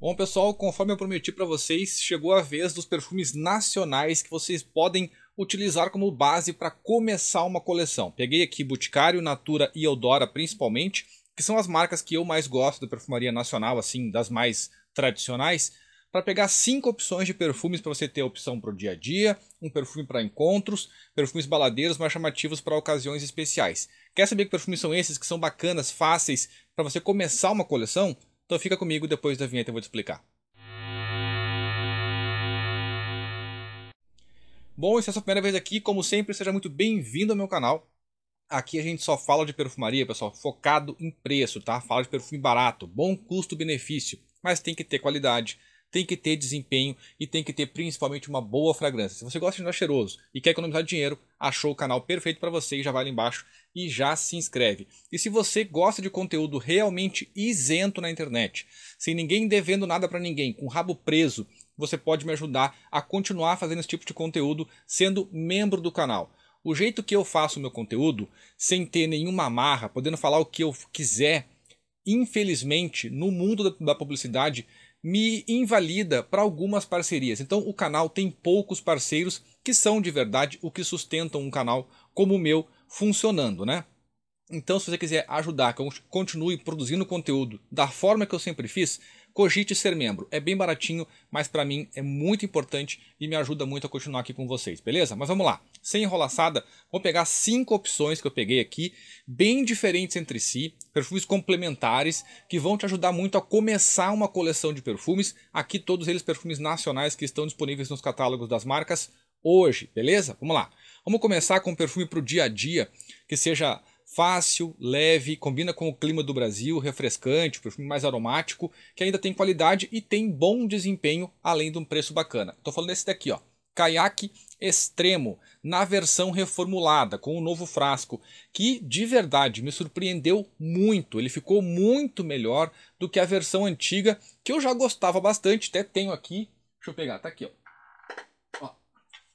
Bom, pessoal, conforme eu prometi para vocês, chegou a vez dos perfumes nacionais que vocês podem utilizar como base para começar uma coleção. Peguei aqui Boticário, Natura e Eudora principalmente, que são as marcas que eu mais gosto da perfumaria nacional, assim, das mais tradicionais, para pegar cinco opções de perfumes para você ter opção para o dia a dia, um perfume para encontros, perfumes baladeiros mais chamativos para ocasiões especiais. Quer saber que perfumes são esses que são bacanas, fáceis para você começar uma coleção? Então fica comigo, depois da vinheta eu vou te explicar. Bom, e se é a sua primeira vez aqui, como sempre, seja muito bem-vindo ao meu canal. Aqui a gente só fala de perfumaria, pessoal, focado em preço, tá? Fala de perfume barato, bom custo-benefício, mas tem que ter qualidade, tem que ter desempenho e tem que ter principalmente uma boa fragrância. Se você gosta de andar cheiroso e quer economizar dinheiro, achou o canal perfeito para você e já vai ali embaixo e já se inscreve. E se você gosta de conteúdo realmente isento na internet, sem ninguém devendo nada para ninguém, com o rabo preso, você pode me ajudar a continuar fazendo esse tipo de conteúdo sendo membro do canal. O jeito que eu faço o meu conteúdo, sem ter nenhuma amarra, podendo falar o que eu quiser, infelizmente, no mundo da publicidade, me invalida para algumas parcerias. Então o canal tem poucos parceiros que são de verdade o que sustentam um canal como o meu funcionando, né? Então, se você quiser ajudar que eu continue produzindo conteúdo da forma que eu sempre fiz, cogite ser membro. É bem baratinho, mas para mim é muito importante e me ajuda muito a continuar aqui com vocês, beleza? Mas vamos lá, sem enrolaçada, vou pegar cinco opções que eu peguei aqui, bem diferentes entre si, perfumes complementares, que vão te ajudar muito a começar uma coleção de perfumes. Aqui todos eles perfumes nacionais que estão disponíveis nos catálogos das marcas hoje, beleza? Vamos lá. Vamos começar com um perfume para o dia a dia, que seja fácil, leve, combina com o clima do Brasil, refrescante, perfume mais aromático, que ainda tem qualidade e tem bom desempenho, além de um preço bacana. Estou falando desse daqui, ó. Kayak Extremo, na versão reformulada, com o um novo frasco, que de verdade me surpreendeu muito. Ele ficou muito melhor do que a versão antiga, que eu já gostava bastante, até tenho aqui. Deixa eu pegar, tá aqui, ó.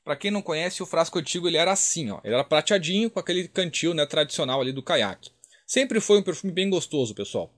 Para quem não conhece, o frasco antigo ele era assim, ó. Ele era prateadinho com aquele cantil, né, tradicional ali do caiaque. Sempre foi um perfume bem gostoso, pessoal.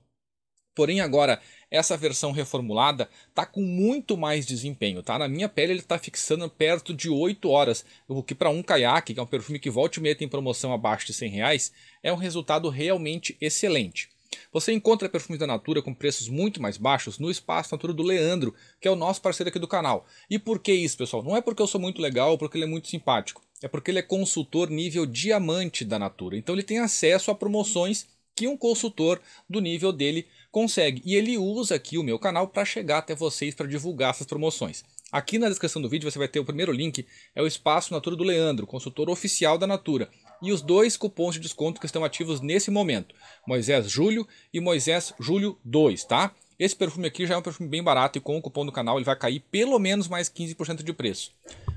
Porém agora essa versão reformulada tá com muito mais desempenho, tá? Na minha pele ele tá fixando perto de 8 horas, o que para um caiaque, que é um perfume que volta e meia tem promoção abaixo de 100 reais, é um resultado realmente excelente. Você encontra perfumes da Natura com preços muito mais baixos no Espaço Natura do Leandro, que é o nosso parceiro aqui do canal. E por que isso, pessoal? Não é porque eu sou muito legal ou porque ele é muito simpático. É porque ele é consultor nível diamante da Natura. Então ele tem acesso a promoções que um consultor do nível dele consegue. E ele usa aqui o meu canal para chegar até vocês para divulgar essas promoções. Aqui na descrição do vídeo você vai ter o primeiro link, é o Espaço Natura do Leandro, consultor oficial da Natura e os dois cupons de desconto que estão ativos nesse momento, Moisés Julho e Moisés Julho 2, tá? Esse perfume aqui já é um perfume bem barato e com o cupom do canal ele vai cair pelo menos mais 15% de preço.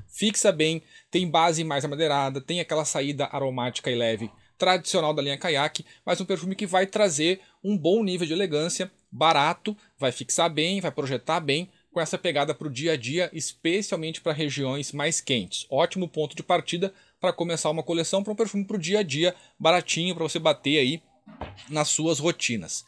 Fixa bem, tem base mais amadeirada, tem aquela saída aromática e leve tradicional da linha Kayak, mas um perfume que vai trazer um bom nível de elegância, barato, vai fixar bem, vai projetar bem com essa pegada para o dia a dia, especialmente para regiões mais quentes. Ótimo ponto de partida para começar uma coleção para um perfume para o dia a dia, baratinho para você bater aí nas suas rotinas.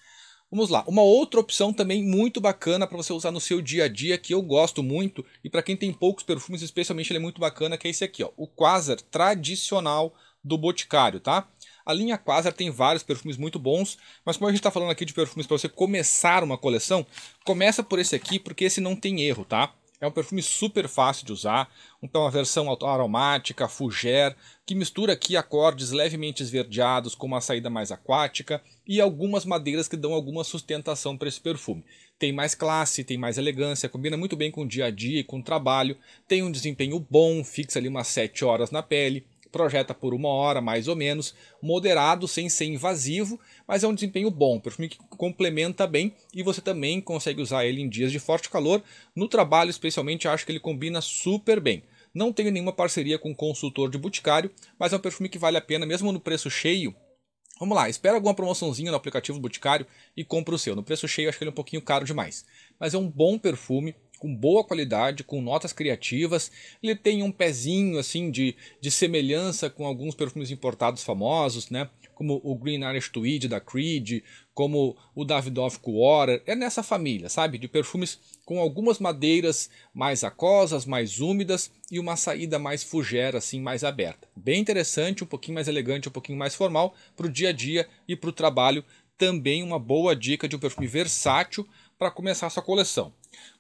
Vamos lá, uma outra opção também muito bacana para você usar no seu dia a dia, que eu gosto muito, e para quem tem poucos perfumes, especialmente ele é muito bacana, que é esse aqui, ó, o Quasar tradicional do Boticário, tá? A linha Quasar tem vários perfumes muito bons, mas como a gente está falando aqui de perfumes para você começar uma coleção, começa por esse aqui, porque esse não tem erro, tá? É um perfume super fácil de usar, então a versão aromática, fougère, que mistura aqui acordes levemente esverdeados com uma saída mais aquática e algumas madeiras que dão alguma sustentação para esse perfume. Tem mais classe, tem mais elegância, combina muito bem com o dia a dia e com o trabalho, tem um desempenho bom, fixa ali umas 7 horas na pele, projeta por uma hora, mais ou menos, moderado, sem ser invasivo, mas é um desempenho bom, perfume que complementa bem e você também consegue usar ele em dias de forte calor. No trabalho, especialmente, acho que ele combina super bem. Não tenho nenhuma parceria com consultor de boticário, mas é um perfume que vale a pena, mesmo no preço cheio, Vamos lá, espera alguma promoçãozinha no aplicativo Boticário e compra o seu. No preço cheio, acho que ele é um pouquinho caro demais. Mas é um bom perfume, com boa qualidade, com notas criativas. Ele tem um pezinho assim de, de semelhança com alguns perfumes importados famosos, né? Como o Green Irish Tweed da Creed, como o Davidoff Water. É nessa família, sabe? De perfumes com algumas madeiras mais aquosas, mais úmidas e uma saída mais fugera, assim, mais aberta. Bem interessante, um pouquinho mais elegante, um pouquinho mais formal para o dia a dia e para o trabalho. Também uma boa dica de um perfume versátil para começar sua coleção.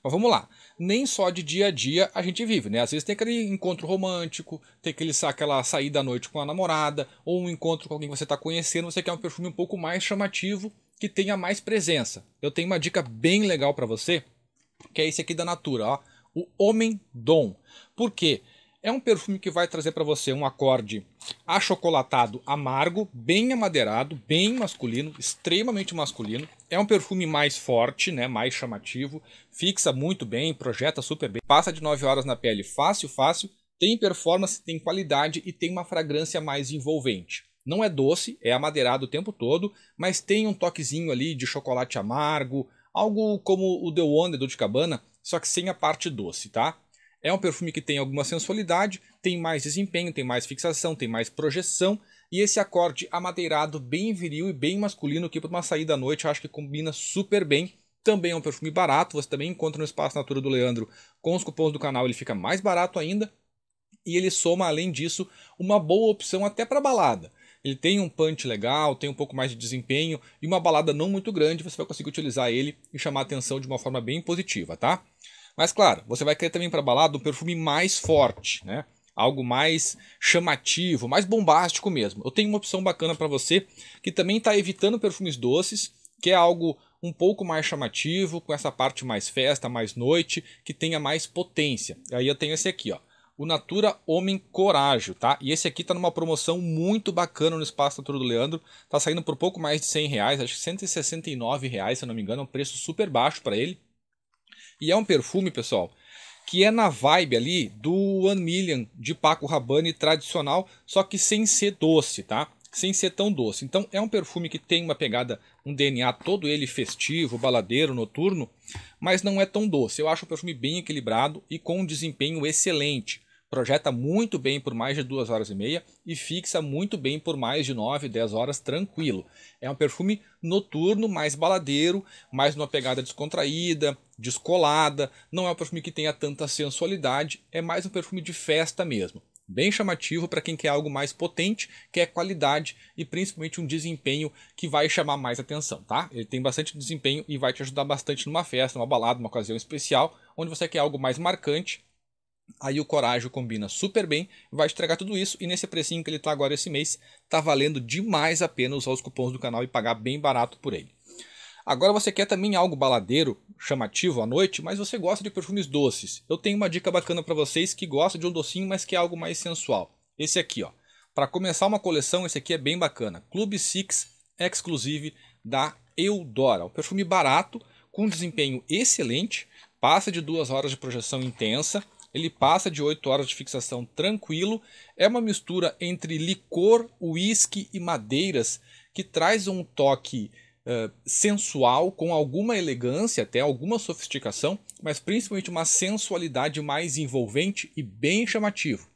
Mas vamos lá. Nem só de dia a dia a gente vive, né? Às vezes tem aquele encontro romântico, tem aquele, aquela saída à noite com a namorada, ou um encontro com alguém que você está conhecendo, você quer um perfume um pouco mais chamativo, que tenha mais presença. Eu tenho uma dica bem legal para você, que é esse aqui da Natura, ó. O Homem Dom. Por quê? É um perfume que vai trazer para você um acorde achocolatado, amargo, bem amadeirado, bem masculino, extremamente masculino. É um perfume mais forte, né, mais chamativo, fixa muito bem, projeta super bem, passa de 9 horas na pele fácil, fácil, tem performance, tem qualidade e tem uma fragrância mais envolvente. Não é doce, é amadeirado o tempo todo, mas tem um toquezinho ali de chocolate amargo, algo como o The Wonder do de Cabana, só que sem a parte doce, tá? É um perfume que tem alguma sensualidade, tem mais desempenho, tem mais fixação, tem mais projeção. E esse acorde amadeirado, bem viril e bem masculino, que para uma saída à noite eu acho que combina super bem. Também é um perfume barato, você também encontra no Espaço Natura do Leandro com os cupons do canal, ele fica mais barato ainda. E ele soma, além disso, uma boa opção até para balada. Ele tem um punch legal, tem um pouco mais de desempenho e uma balada não muito grande, você vai conseguir utilizar ele e chamar a atenção de uma forma bem positiva, tá? Mas claro, você vai querer também para balada um perfume mais forte, né? Algo mais chamativo, mais bombástico mesmo. Eu tenho uma opção bacana para você que também está evitando perfumes doces, que é algo um pouco mais chamativo, com essa parte mais festa, mais noite, que tenha mais potência. E aí eu tenho esse aqui, ó. O Natura Homem Corágio, tá? E esse aqui tá numa promoção muito bacana no Espaço Natura do Leandro. Tá saindo por pouco mais de 100 reais, acho que 169 reais, se eu não me engano. É um preço super baixo para ele. E é um perfume, pessoal, que é na vibe ali do One Million de Paco Rabanne tradicional, só que sem ser doce, tá? Sem ser tão doce. Então é um perfume que tem uma pegada, um DNA todo ele festivo, baladeiro, noturno, mas não é tão doce. Eu acho o perfume bem equilibrado e com um desempenho excelente projeta muito bem por mais de duas horas e meia e fixa muito bem por mais de 9, 10 horas tranquilo. É um perfume noturno, mais baladeiro, mais numa pegada descontraída, descolada, não é um perfume que tenha tanta sensualidade, é mais um perfume de festa mesmo. Bem chamativo para quem quer algo mais potente, quer qualidade e principalmente um desempenho que vai chamar mais atenção, tá? Ele tem bastante desempenho e vai te ajudar bastante numa festa, numa balada, numa ocasião especial, onde você quer algo mais marcante Aí o Coragem combina super bem, vai entregar tudo isso e nesse precinho que ele está agora esse mês, está valendo demais a pena usar os cupons do canal e pagar bem barato por ele. Agora você quer também algo baladeiro, chamativo à noite, mas você gosta de perfumes doces. Eu tenho uma dica bacana para vocês que gostam de um docinho, mas que é algo mais sensual. Esse aqui, ó. Para começar uma coleção, esse aqui é bem bacana. Club Six Exclusive da Eudora. Um perfume barato, com desempenho excelente, passa de duas horas de projeção intensa, ele passa de 8 horas de fixação tranquilo. É uma mistura entre licor, uísque e madeiras que traz um toque uh, sensual, com alguma elegância, até alguma sofisticação, mas principalmente uma sensualidade mais envolvente e bem chamativo.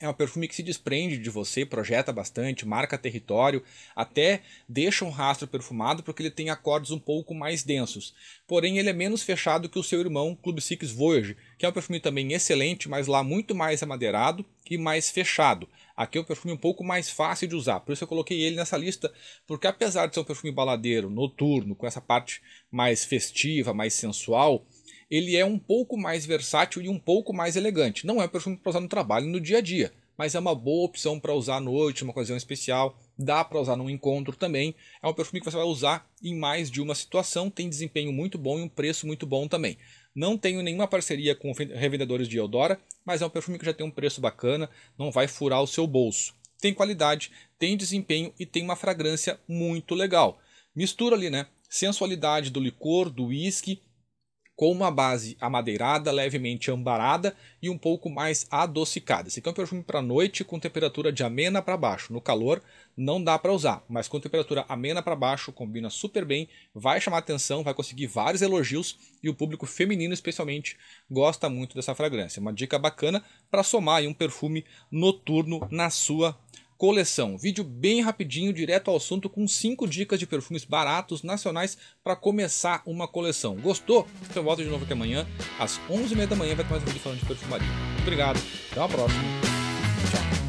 É um perfume que se desprende de você, projeta bastante, marca território, até deixa um rastro perfumado porque ele tem acordes um pouco mais densos. Porém, ele é menos fechado que o seu irmão Club Six Voyage, que é um perfume também excelente, mas lá muito mais amadeirado e mais fechado. Aqui é um perfume um pouco mais fácil de usar, por isso eu coloquei ele nessa lista, porque apesar de ser um perfume baladeiro, noturno, com essa parte mais festiva, mais sensual, ele é um pouco mais versátil e um pouco mais elegante. Não é um perfume para usar no trabalho e no dia a dia, mas é uma boa opção para usar à noite, uma ocasião especial. Dá para usar num encontro também. É um perfume que você vai usar em mais de uma situação, tem desempenho muito bom e um preço muito bom também. Não tenho nenhuma parceria com revendedores de Eldora, mas é um perfume que já tem um preço bacana, não vai furar o seu bolso. Tem qualidade, tem desempenho e tem uma fragrância muito legal. Mistura ali, né? Sensualidade do licor, do uísque com uma base amadeirada, levemente ambarada e um pouco mais adocicada. Esse aqui é perfume para noite com temperatura de amena para baixo. No calor não dá para usar, mas com temperatura amena para baixo combina super bem, vai chamar atenção, vai conseguir vários elogios e o público feminino especialmente gosta muito dessa fragrância. Uma dica bacana para somar um perfume noturno na sua Coleção, vídeo bem rapidinho, direto ao assunto, com 5 dicas de perfumes baratos nacionais para começar uma coleção. Gostou? Então volta de novo aqui amanhã, às 11h30 da manhã, vai ter mais um vídeo falando de perfumaria. Obrigado, até a próxima. Tchau.